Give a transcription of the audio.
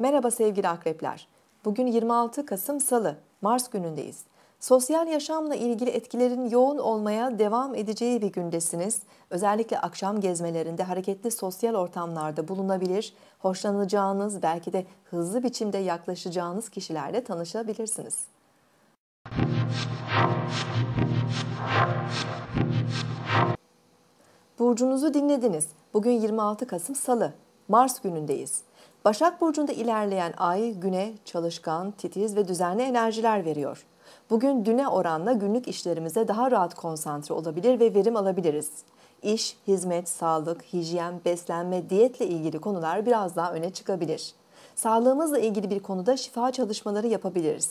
Merhaba sevgili akrepler. Bugün 26 Kasım Salı, Mars günündeyiz. Sosyal yaşamla ilgili etkilerin yoğun olmaya devam edeceği bir gündesiniz. Özellikle akşam gezmelerinde hareketli sosyal ortamlarda bulunabilir, hoşlanacağınız, belki de hızlı biçimde yaklaşacağınız kişilerle tanışabilirsiniz. Burcunuzu dinlediniz. Bugün 26 Kasım Salı, Mars günündeyiz. Başak Burcu'nda ilerleyen ay güne çalışkan, titiz ve düzenli enerjiler veriyor. Bugün düne oranla günlük işlerimize daha rahat konsantre olabilir ve verim alabiliriz. İş, hizmet, sağlık, hijyen, beslenme, diyetle ilgili konular biraz daha öne çıkabilir. Sağlığımızla ilgili bir konuda şifa çalışmaları yapabiliriz.